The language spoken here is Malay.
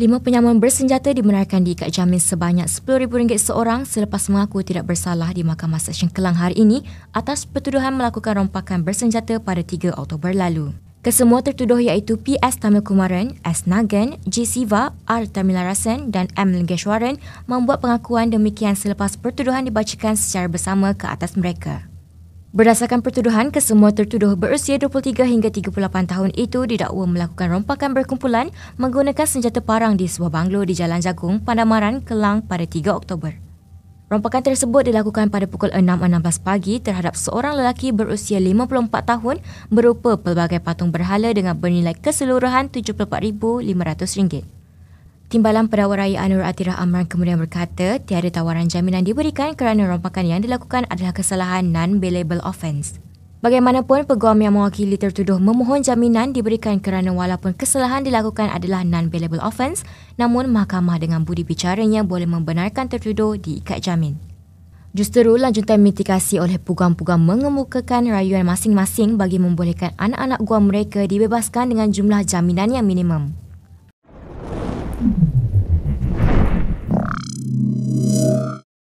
Lima penyaman bersenjata dibenarkan diikat jamin sebanyak RM10,000 seorang selepas mengaku tidak bersalah di Mahkamah Seksyen Kelang hari ini atas pertuduhan melakukan rompakan bersenjata pada 3 Oktober lalu. Kesemua tertuduh iaitu PS Tamil Kumaran, S. Nagan, J. Siva, R. Tamilarasan dan M. Lingeshwaran membuat pengakuan demikian selepas pertuduhan dibacakan secara bersama ke atas mereka. Berdasarkan pertuduhan, kesemua tertuduh berusia 23 hingga 38 tahun itu didakwa melakukan rompakan berkumpulan menggunakan senjata parang di sebuah banglo di Jalan Jagung, Pandamaran, Kelang pada 3 Oktober. Rompakan tersebut dilakukan pada pukul 6.16 pagi terhadap seorang lelaki berusia 54 tahun berupa pelbagai patung berhala dengan bernilai keseluruhan RM74,500. Timbalan Perawat Raya Anur Atirah Amran kemudian berkata, tiada tawaran jaminan diberikan kerana rompakan yang dilakukan adalah kesalahan non-bailable offence. Bagaimanapun, peguam yang mewakili tertuduh memohon jaminan diberikan kerana walaupun kesalahan dilakukan adalah non-bailable offence, namun mahkamah dengan budi bicaranya boleh membenarkan tertuduh diikat jamin. Justeru, lanjutan mitigasi oleh peguam-peguam mengemukakan rayuan masing-masing bagi membolehkan anak-anak guam mereka dibebaskan dengan jumlah jaminan yang minimum.